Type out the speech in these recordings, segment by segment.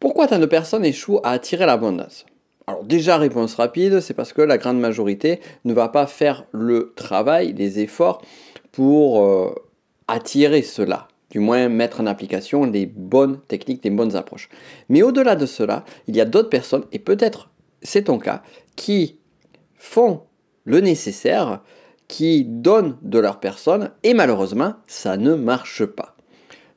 Pourquoi tant de personnes échouent à attirer l'abondance Alors déjà, réponse rapide, c'est parce que la grande majorité ne va pas faire le travail, les efforts pour euh, attirer cela, du moins mettre en application les bonnes techniques, les bonnes approches. Mais au-delà de cela, il y a d'autres personnes, et peut-être c'est ton cas, qui font le nécessaire, qui donnent de leur personne, et malheureusement, ça ne marche pas.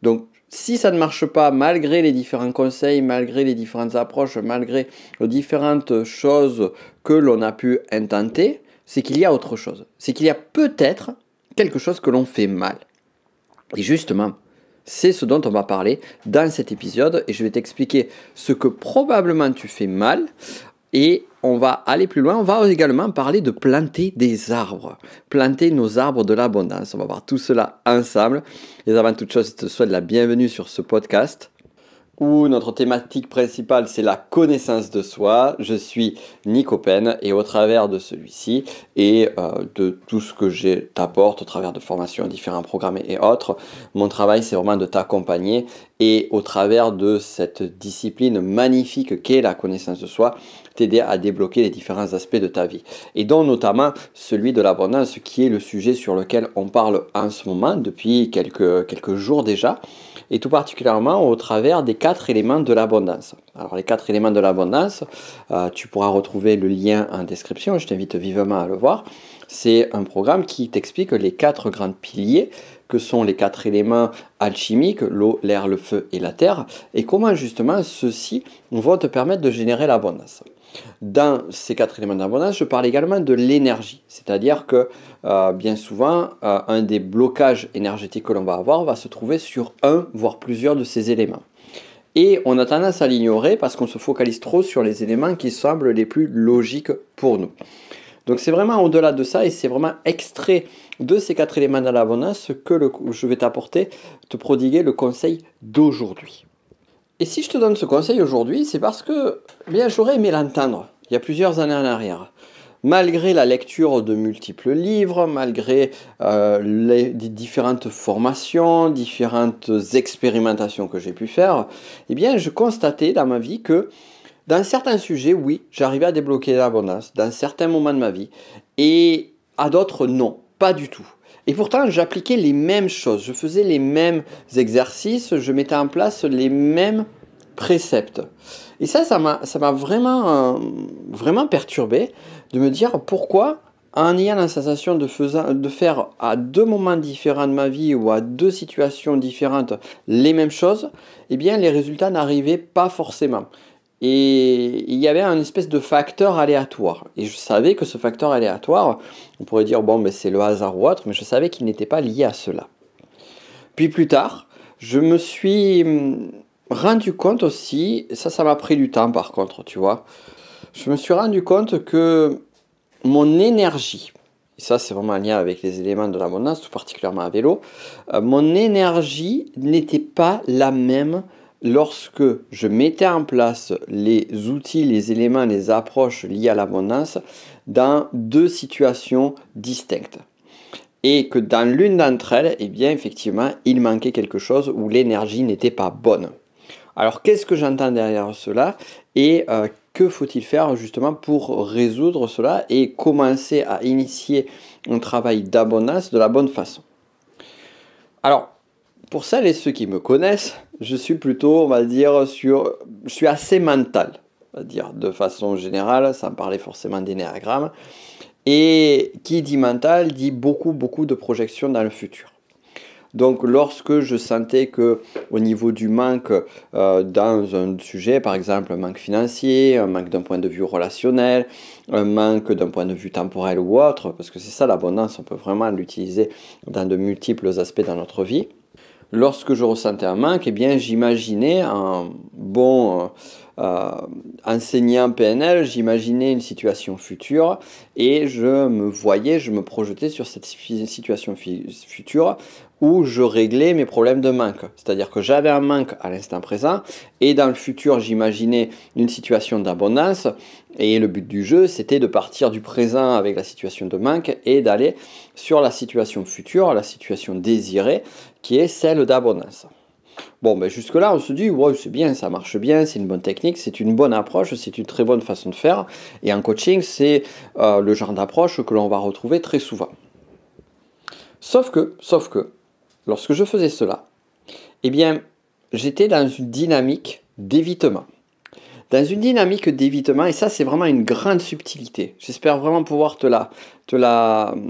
Donc si ça ne marche pas, malgré les différents conseils, malgré les différentes approches, malgré les différentes choses que l'on a pu intenter, c'est qu'il y a autre chose. C'est qu'il y a peut-être quelque chose que l'on fait mal. Et justement, c'est ce dont on va parler dans cet épisode et je vais t'expliquer ce que probablement tu fais mal et on va aller plus loin, on va également parler de planter des arbres, planter nos arbres de l'abondance. On va voir tout cela ensemble. Et avant toute chose, je te souhaite la bienvenue sur ce podcast où notre thématique principale c'est la connaissance de soi. Je suis Nico Pen et au travers de celui-ci et euh, de tout ce que t'apporte au travers de formations, différents programmes et autres, mon travail c'est vraiment de t'accompagner et au travers de cette discipline magnifique qu'est la connaissance de soi, t'aider à débloquer les différents aspects de ta vie. Et dont notamment celui de l'abondance qui est le sujet sur lequel on parle en ce moment depuis quelques jours déjà et tout particulièrement au travers des quatre éléments de l'abondance. Alors les quatre éléments de l'abondance, euh, tu pourras retrouver le lien en description, je t'invite vivement à le voir. C'est un programme qui t'explique les quatre grands piliers que sont les quatre éléments alchimiques, l'eau, l'air, le feu et la terre, et comment justement ceux-ci vont te permettre de générer l'abondance. Dans ces quatre éléments d'abondance, je parle également de l'énergie, c'est-à-dire que euh, bien souvent, euh, un des blocages énergétiques que l'on va avoir va se trouver sur un, voire plusieurs de ces éléments. Et on a tendance à l'ignorer parce qu'on se focalise trop sur les éléments qui semblent les plus logiques pour nous. Donc c'est vraiment au-delà de ça et c'est vraiment extrait de ces quatre éléments de que je vais t'apporter, te prodiguer le conseil d'aujourd'hui. Et si je te donne ce conseil aujourd'hui, c'est parce que bien j'aurais aimé l'entendre il y a plusieurs années en arrière. Malgré la lecture de multiples livres, malgré euh, les différentes formations, différentes expérimentations que j'ai pu faire, eh bien je constatais dans ma vie que dans certains sujets, oui, j'arrivais à débloquer l'abondance, dans certains moments de ma vie, et à d'autres, non, pas du tout. Et pourtant, j'appliquais les mêmes choses, je faisais les mêmes exercices, je mettais en place les mêmes préceptes. Et ça, ça m'a, vraiment, euh, vraiment perturbé de me dire pourquoi, en ayant la sensation de, de faire à deux moments différents de ma vie ou à deux situations différentes les mêmes choses, eh bien, les résultats n'arrivaient pas forcément. Et il y avait un espèce de facteur aléatoire. Et je savais que ce facteur aléatoire, on pourrait dire, bon, mais c'est le hasard ou autre, mais je savais qu'il n'était pas lié à cela. Puis plus tard, je me suis hum, rendu compte aussi, ça, ça m'a pris du temps par contre, tu vois, je me suis rendu compte que mon énergie, et ça c'est vraiment un lien avec les éléments de l'abondance, tout particulièrement à vélo, euh, mon énergie n'était pas la même lorsque je mettais en place les outils, les éléments, les approches liées à l'abondance dans deux situations distinctes. Et que dans l'une d'entre elles, eh bien effectivement, il manquait quelque chose où l'énergie n'était pas bonne. Alors qu'est-ce que j'entends derrière cela et euh, que faut-il faire justement pour résoudre cela et commencer à initier un travail d'abondance de la bonne façon Alors, pour celles et ceux qui me connaissent, je suis plutôt, on va dire, sur, je suis assez mental, on va dire, de façon générale, sans parler forcément d'énéagramme. Et qui dit mental dit beaucoup, beaucoup de projections dans le futur. Donc lorsque je sentais que au niveau du manque euh, dans un sujet, par exemple un manque financier, un manque d'un point de vue relationnel, un manque d'un point de vue temporel ou autre, parce que c'est ça l'abondance, on peut vraiment l'utiliser dans de multiples aspects dans notre vie, lorsque je ressentais un manque, eh bien, j'imaginais un bon euh, euh, enseignant PNL, j'imaginais une situation future et je me voyais, je me projetais sur cette situation future où je réglais mes problèmes de manque. C'est-à-dire que j'avais un manque à l'instant présent et dans le futur, j'imaginais une situation d'abondance. Et le but du jeu, c'était de partir du présent avec la situation de manque et d'aller sur la situation future, la situation désirée, qui est celle d'abondance. Bon, mais ben, jusque-là, on se dit, ouais, c'est bien, ça marche bien, c'est une bonne technique, c'est une bonne approche, c'est une très bonne façon de faire. Et en coaching, c'est euh, le genre d'approche que l'on va retrouver très souvent. Sauf que, sauf que, Lorsque je faisais cela, eh bien, j'étais dans une dynamique d'évitement. Dans une dynamique d'évitement, et ça c'est vraiment une grande subtilité. J'espère vraiment pouvoir te la, te la euh,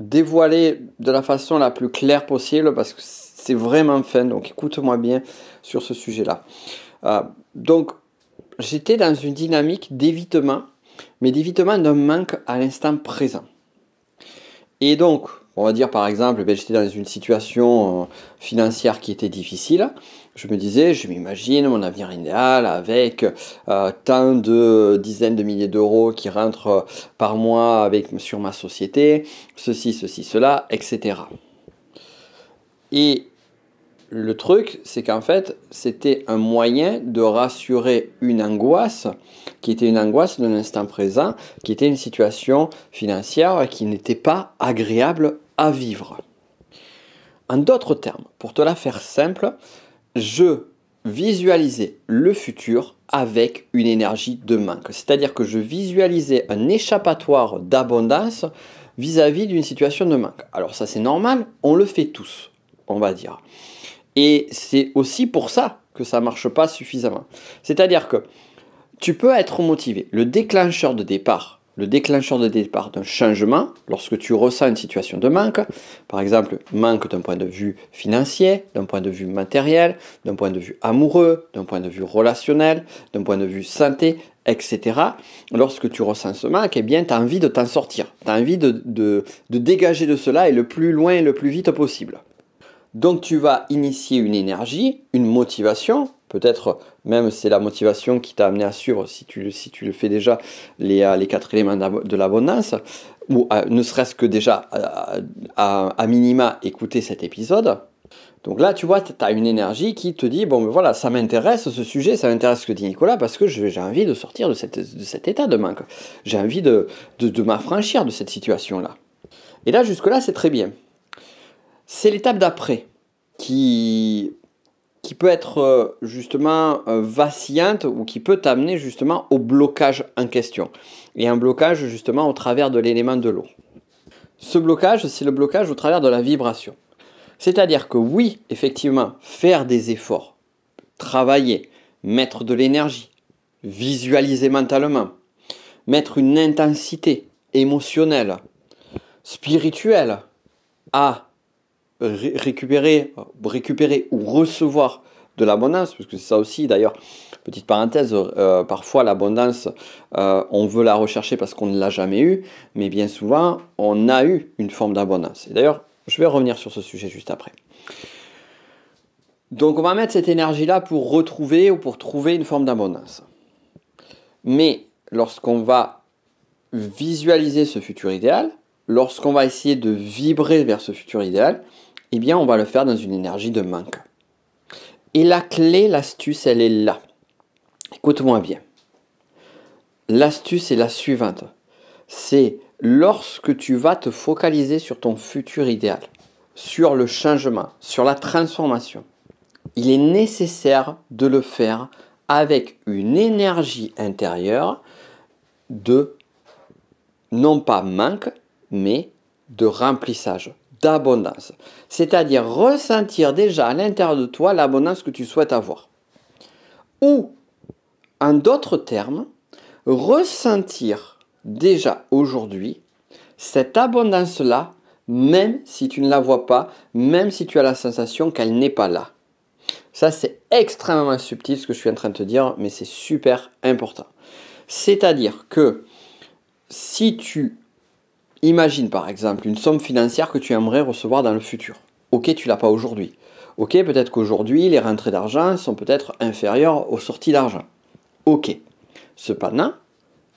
dévoiler de la façon la plus claire possible parce que c'est vraiment fin. donc écoute-moi bien sur ce sujet-là. Euh, donc j'étais dans une dynamique d'évitement, mais d'évitement d'un manque à l'instant présent. Et donc, on va dire par exemple, ben, j'étais dans une situation euh, financière qui était difficile. Je me disais, je m'imagine mon avenir idéal avec euh, tant de dizaines de milliers d'euros qui rentrent euh, par mois avec, sur ma société, ceci, ceci, cela, etc. Et le truc, c'est qu'en fait, c'était un moyen de rassurer une angoisse qui était une angoisse de l'instant présent, qui était une situation financière qui n'était pas agréable vivre. En d'autres termes, pour te la faire simple, je visualisais le futur avec une énergie de manque. C'est-à-dire que je visualisais un échappatoire d'abondance vis-à-vis d'une situation de manque. Alors ça c'est normal, on le fait tous, on va dire. Et c'est aussi pour ça que ça marche pas suffisamment. C'est-à-dire que tu peux être motivé. Le déclencheur de départ le déclencheur de départ d'un changement, lorsque tu ressens une situation de manque, par exemple manque d'un point de vue financier, d'un point de vue matériel, d'un point de vue amoureux, d'un point de vue relationnel, d'un point de vue santé, etc. Lorsque tu ressens ce manque, eh bien, tu as envie de t'en sortir, tu as envie de, de, de dégager de cela et le plus loin et le plus vite possible. Donc tu vas initier une énergie, une motivation, Peut-être même c'est la motivation qui t'a amené à suivre, si tu, si tu le fais déjà, les, euh, les quatre éléments de l'abondance, ou euh, ne serait-ce que déjà euh, à, minima écouter cet épisode. Donc là, tu vois, tu as une énergie qui te dit, bon, mais ben voilà, ça m'intéresse ce sujet, ça m'intéresse ce que dit Nicolas, parce que j'ai envie de sortir de, cet état de manque. J'ai envie de, de m'affranchir de cette situation-là. Et là, jusque-là, c'est très bien. C'est l'étape d'après qui qui peut être euh, justement euh, vacillante ou qui peut t'amener justement au blocage en question. Et un blocage justement au travers de l'élément de l'eau. Ce blocage, c'est le blocage au travers de la vibration. C'est-à-dire que oui, effectivement, faire des efforts, travailler, mettre de l'énergie, visualiser mentalement, mettre une intensité émotionnelle, spirituelle à récupérer, récupérer ou recevoir de l'abondance, parce que c'est ça aussi d'ailleurs, petite parenthèse, euh, parfois l'abondance, euh, on veut la rechercher parce qu'on ne l'a jamais eue, mais bien souvent, on a eu une forme d'abondance. Et d'ailleurs, je vais revenir sur ce sujet juste après. Donc on va mettre cette énergie-là pour retrouver ou pour trouver une forme d'abondance. Mais lorsqu'on va visualiser ce futur idéal, lorsqu'on va essayer de vibrer vers ce futur idéal, eh bien, on va le faire dans une énergie de manque. Et la clé, l'astuce, elle est là. Écoute-moi bien. L'astuce est la suivante. C'est lorsque tu vas te focaliser sur ton futur idéal, sur le changement, sur la transformation, il est nécessaire de le faire avec une énergie intérieure de non pas manque, mais de remplissage, d'abondance. C'est-à-dire ressentir déjà à l'intérieur de toi l'abondance que tu souhaites avoir. Ou, en d'autres termes, ressentir déjà aujourd'hui cette abondance-là, même si tu ne la vois pas, même si tu as la sensation qu'elle n'est pas là. Ça, c'est extrêmement subtil ce que je suis en train de te dire, mais c'est super important. C'est-à-dire que si tu Imagine par exemple une somme financière que tu aimerais recevoir dans le futur. Ok, tu l'as pas aujourd'hui. Ok, peut-être qu'aujourd'hui, les rentrées d'argent sont peut-être inférieures aux sorties d'argent. Ok. Cependant,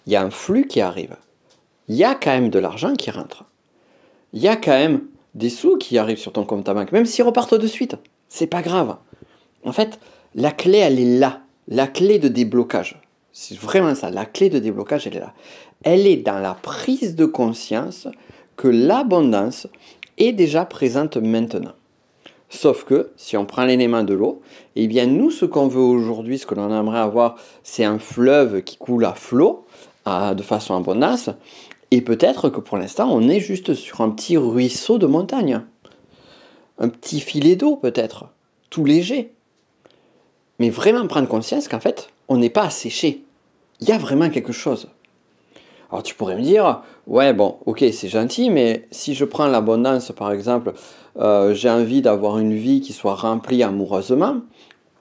il y a un flux qui arrive. Il y a quand même de l'argent qui rentre. Il y a quand même des sous qui arrivent sur ton compte à banque, même s'ils repartent de suite. C'est pas grave. En fait, la clé, elle est là. La clé de déblocage. C'est vraiment ça. La clé de déblocage, elle est là. Elle est dans la prise de conscience que l'abondance est déjà présente maintenant. Sauf que, si on prend l'élément de l'eau, eh bien nous, ce qu'on veut aujourd'hui, ce que l'on aimerait avoir, c'est un fleuve qui coule à flot, de façon abondante et peut-être que pour l'instant, on est juste sur un petit ruisseau de montagne. Un petit filet d'eau, peut-être, tout léger. Mais vraiment prendre conscience qu'en fait, on n'est pas asséché il y a vraiment quelque chose. Alors tu pourrais me dire, ouais, bon, ok, c'est gentil, mais si je prends l'abondance, par exemple, euh, j'ai envie d'avoir une vie qui soit remplie amoureusement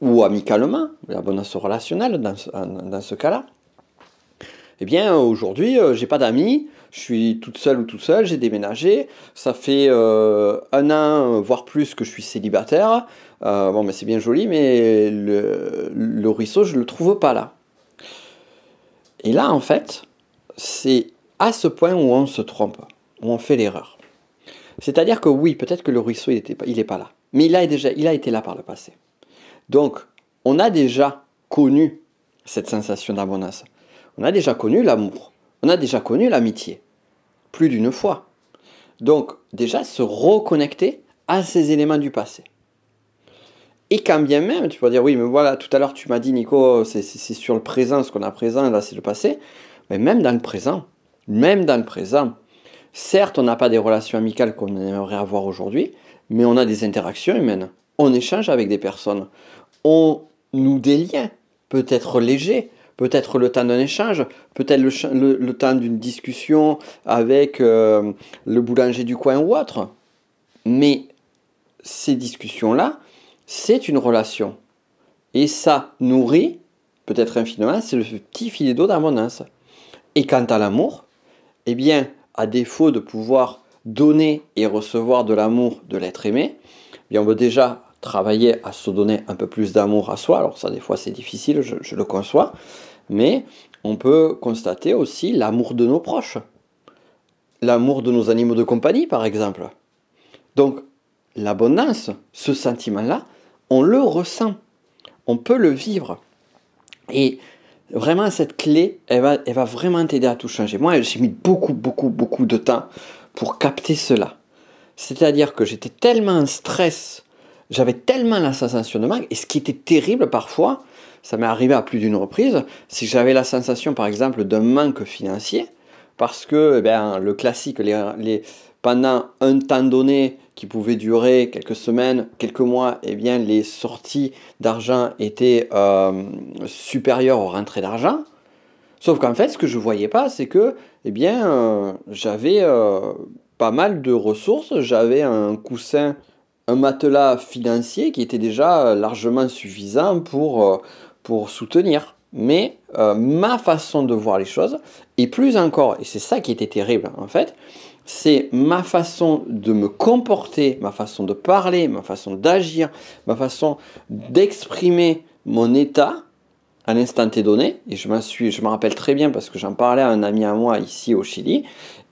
ou amicalement, l'abondance relationnelle dans ce, cas-là, eh bien aujourd'hui, je euh, j'ai pas d'amis, je suis toute seule ou tout seul, j'ai déménagé, ça fait euh, un an, voire plus que je suis célibataire. bon, mais c'est bien joli, mais le, le ruisseau, je le trouve pas là. Et là, en fait, c'est à ce point où on se trompe, où on fait l'erreur. C'est-à-dire que oui, peut-être que le ruisseau, il n'est pas là. Mais il a, déjà, il a été là par le passé. Donc, on a déjà connu cette sensation d'abondance. On a déjà connu l'amour. On a déjà connu l'amitié. Plus d'une fois. Donc, déjà, se reconnecter à ces éléments du passé. Et quand bien même, tu peux dire, oui, mais voilà, tout à l'heure tu m'as dit, Nico, c'est sur le présent, ce qu'on a présent, là c'est le passé. Mais même dans le présent, même dans le présent, certes, on n'a pas des relations amicales qu'on aimerait avoir aujourd'hui, mais on a des interactions humaines. On échange avec des personnes. On nous des liens, peut-être légers, peut-être le temps d'un échange, peut-être le, temps d'une discussion avec euh, le boulanger du coin ou autre. Mais ces discussions-là, c'est une relation. Et ça nourrit, peut-être infiniment, c'est le petit filet d'eau d'abondance. Et quant à l'amour, eh bien, à défaut de pouvoir donner et recevoir de l'amour de l'être aimé, eh bien, on veut déjà travailler à se donner un peu plus d'amour à soi. Alors ça, des fois, c'est difficile, je le conçois. Mais on peut constater aussi l'amour de nos proches. L'amour de nos animaux de compagnie, par exemple. Donc, l'abondance, ce sentiment-là, on le ressent, on peut le vivre. Et vraiment, cette clé, elle va, vraiment t'aider à tout changer. Moi, j'ai mis beaucoup, beaucoup, beaucoup de temps pour capter cela. C'est-à-dire que j'étais tellement en stress, j'avais tellement la sensation de manque, et ce qui était terrible parfois, ça m'est arrivé à plus d'une reprise, c'est que j'avais la sensation, par exemple, d'un manque financier, parce que eh ben, le classique, les, pendant un temps donné qui pouvait durer quelques semaines, quelques mois, et eh bien les sorties d'argent étaient euh, supérieures aux rentrées d'argent. Sauf qu'en fait, ce que je voyais pas, c'est que, eh bien, euh, j'avais euh, pas mal de ressources. J'avais un coussin, un matelas financier qui était déjà largement suffisant pour, pour soutenir. Mais ma façon de voir les choses, et plus encore, et c'est ça qui était terrible en fait, c'est ma façon de me comporter, ma façon de parler, ma façon d'agir, ma façon d'exprimer mon état à l'instant T donné. Et je m'en suis, je me rappelle très bien parce que j'en parlais à un ami à moi ici au Chili.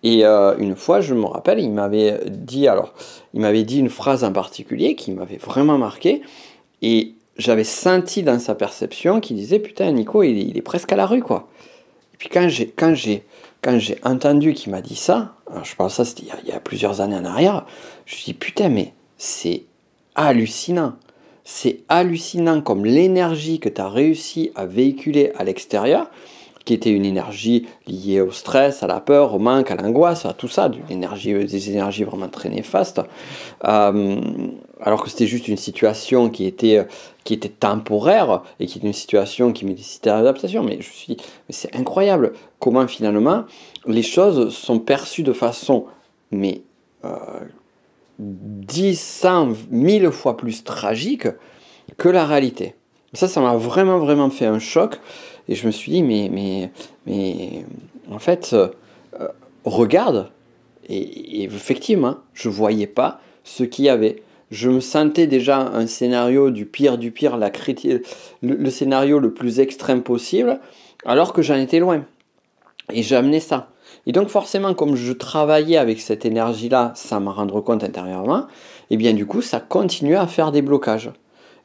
Et euh, une fois, je me rappelle, il m'avait dit alors, il m'avait dit une phrase en particulier qui m'avait vraiment marqué. Et j'avais senti dans sa perception qu'il disait putain Nico, il il est, presque à la rue quoi. Et puis quand j'ai quand j'ai quand j'ai entendu qu'il m'a dit ça, je pense ça c'était il, y a plusieurs années en arrière, je me suis dit putain mais c'est hallucinant. C'est hallucinant comme l'énergie que tu as réussi à véhiculer à l'extérieur, qui était une énergie liée au stress, à la peur, au manque, à l'angoisse, à tout ça, des énergies vraiment très néfastes. Euh, alors que c'était juste une situation qui était, euh, qui était temporaire et qui est une situation qui nécessitait l'adaptation. Mais je me suis dit, c'est incroyable comment finalement les choses sont perçues de façon, mais euh, dix, 10, 100, 1000 fois plus tragique que la réalité. Ça, ça m'a vraiment, vraiment fait un choc. Et je me suis dit, mais, mais, en fait, euh, regarde. Et, effectivement, je voyais pas ce qu'il y avait je me sentais déjà un scénario du pire du pire, le, scénario le plus extrême possible, alors que j'en étais loin. Et j'amenais ça. Et donc forcément, comme je travaillais avec cette énergie-là sans m'en rendre compte intérieurement, et eh bien du coup, ça continuait à faire des blocages.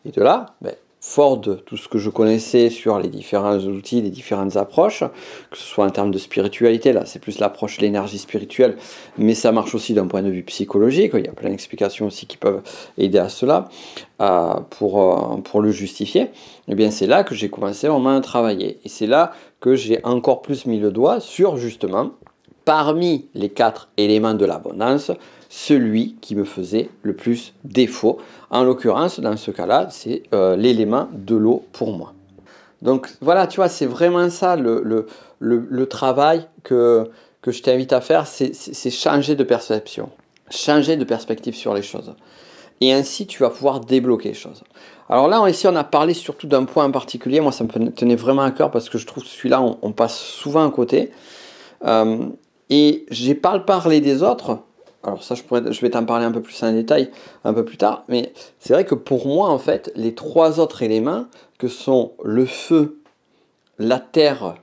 Et de là, ben, fort de tout ce que je connaissais sur les différents outils, les différentes approches, que ce soit en termes de spiritualité, là c'est plus l'approche l'énergie spirituelle, mais ça marche aussi d'un point de vue psychologique, il y a plein d'explications aussi qui peuvent aider à cela, pour, euh, pour le justifier, et eh bien c'est là que j'ai commencé vraiment à travailler. Et c'est là que j'ai encore plus mis le doigt sur justement, parmi les quatre éléments de l'abondance, celui qui me faisait le plus défaut. En l'occurrence, dans ce cas-là, c'est euh, l'élément de l'eau pour moi. Donc voilà, tu vois, c'est vraiment ça le, travail que, je t'invite à faire, c'est changer de perception, changer de perspective sur les choses. Et ainsi, tu vas pouvoir débloquer les choses. Alors là, ici, on a parlé surtout d'un point en particulier. Moi, ça me tenait vraiment à cœur parce que je trouve que celui-là, on, passe souvent à côté. Euh, et j'ai pas parlé des autres alors ça je, vais t'en parler un peu plus en détail un peu plus tard, mais c'est vrai que pour moi en fait les trois autres éléments que sont le feu, la terre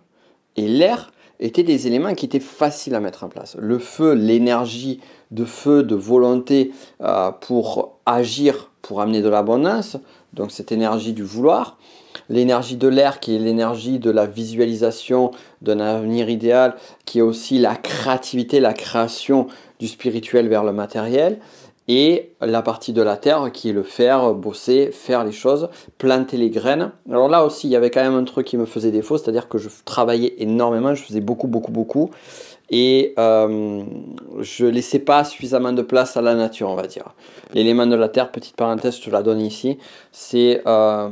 et l'air étaient des éléments qui étaient faciles à mettre en place. Le feu, l'énergie de feu, de volonté euh, pour agir, pour amener de l'abondance, donc cette énergie du vouloir, l'énergie de l'air qui est l'énergie de la visualisation d'un avenir idéal, qui est aussi la créativité, la création du spirituel vers le matériel, et la partie de la terre qui est le faire, bosser, faire les choses, planter les graines. Alors là aussi, il y avait quand même un truc qui me faisait défaut, c'est-à-dire que je travaillais énormément, je faisais beaucoup, beaucoup, beaucoup, et je euh, je laissais pas suffisamment de place à la nature, on va dire. L'élément de la Terre, petite parenthèse, je te la donne ici, c'est euh,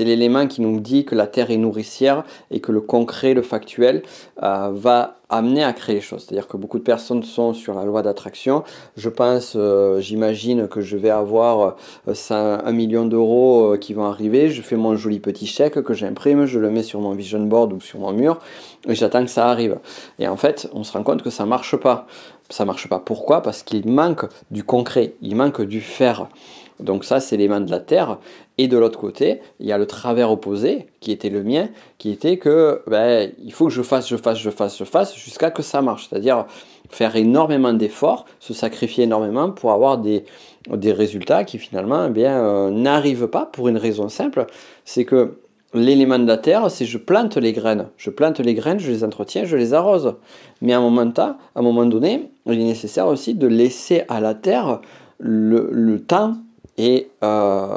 l'élément qui nous dit que la Terre est nourricière et que le concret, le factuel, euh, va amené à créer les choses. C'est-à-dire que beaucoup de personnes sont sur la loi d'attraction. Je pense, euh, j'imagine que je vais avoir euh, un million d'euros euh, qui vont arriver. Je fais mon joli petit chèque que j'imprime, je le mets sur mon vision board ou sur mon mur et j'attends que ça arrive. Et en fait, on se rend compte que ça marche pas. Ça marche pas. Pourquoi Parce qu'il manque du concret, il manque du faire. Donc ça, c'est l'élément de la Terre. Et de l'autre côté, il y a le travers opposé, qui était le mien, qui était que ben, il faut que je fasse, je fasse, je fasse, je fasse, jusqu'à que ça marche. C'est-à-dire faire énormément d'efforts, se sacrifier énormément pour avoir des, des résultats qui finalement eh bien euh, n'arrivent pas pour une raison simple, c'est que l'élément de la terre, c'est je plante les graines. Je plante les graines, je les entretiens, je les arrose. Mais à un moment, à un moment donné, il est nécessaire aussi de laisser à la terre le, le temps et euh,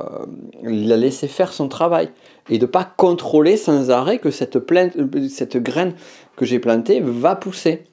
la laisser faire son travail et de pas contrôler sans arrêt que cette, euh, cette graine que j'ai plantée va pousser.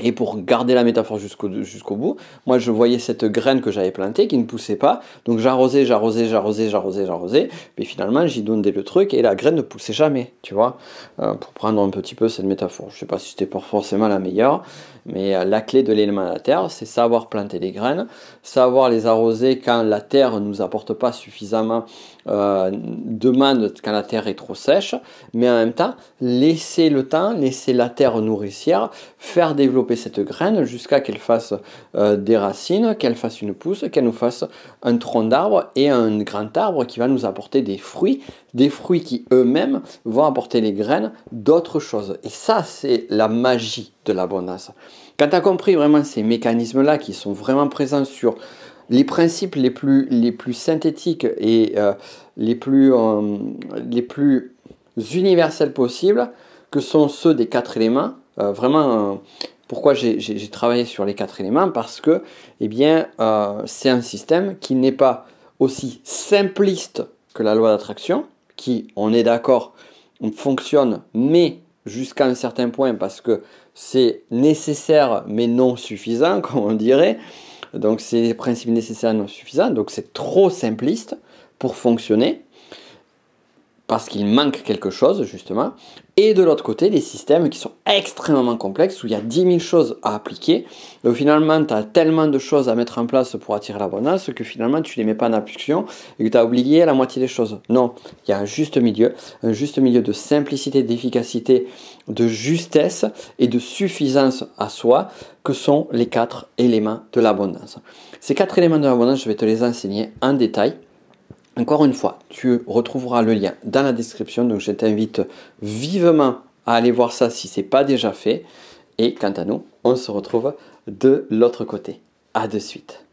Et pour garder la métaphore jusqu'au jusqu'au bout, moi je voyais cette graine que j'avais plantée qui ne poussait pas. Donc j'arrosais, j'arrosais, j'arrosais, j'arrosais, j'arrosais. Mais finalement j'y donnais le truc et la graine ne poussait jamais, tu vois. Euh, pour prendre un petit peu cette métaphore. Je ne sais pas si c'était pas forcément la meilleure, mais euh, la clé de l'élément de la terre, c'est savoir planter les graines, savoir les arroser quand la terre ne nous apporte pas suffisamment euh, de demande quand la terre est trop sèche, mais en même temps laisser le temps, laisser la terre nourricière, faire développer cette graine jusqu'à qu'elle fasse euh, des racines, qu'elle fasse une pousse, qu'elle nous fasse un tronc d'arbre et un grand arbre qui va nous apporter des fruits, des fruits qui eux-mêmes vont apporter les graines d'autres choses. Et ça, c'est la magie de l'abondance. Quand tu as compris vraiment ces mécanismes-là qui sont vraiment présents sur les principes les plus, les plus synthétiques et euh, les, plus, euh, les plus universels possibles, que sont ceux des quatre éléments, vraiment pourquoi j'ai travaillé sur les quatre éléments Parce que eh bien, euh, c'est un système qui n'est pas aussi simpliste que la loi d'attraction, qui, on est d'accord, fonctionne, mais jusqu'à un certain point, parce que c'est nécessaire, mais non suffisant, comme on dirait. Donc c'est des principes nécessaires et non suffisants, donc c'est trop simpliste pour fonctionner parce qu'il manque quelque chose, justement, et de l'autre côté, des systèmes qui sont extrêmement complexes, où il y a 10 000 choses à appliquer. Et finalement, tu as tellement de choses à mettre en place pour attirer l'abondance que finalement, tu ne les mets pas en application et que tu as oublié la moitié des choses. Non, il y a un juste milieu, un juste milieu de simplicité, d'efficacité, de justesse et de suffisance à soi, que sont les quatre éléments de l'abondance. Ces quatre éléments de l'abondance, je vais te les enseigner en détail encore une fois, tu retrouveras le lien dans la description. Donc je t'invite vivement à aller voir ça si ce n'est pas déjà fait. Et quant à nous, on se retrouve de l'autre côté. A de suite.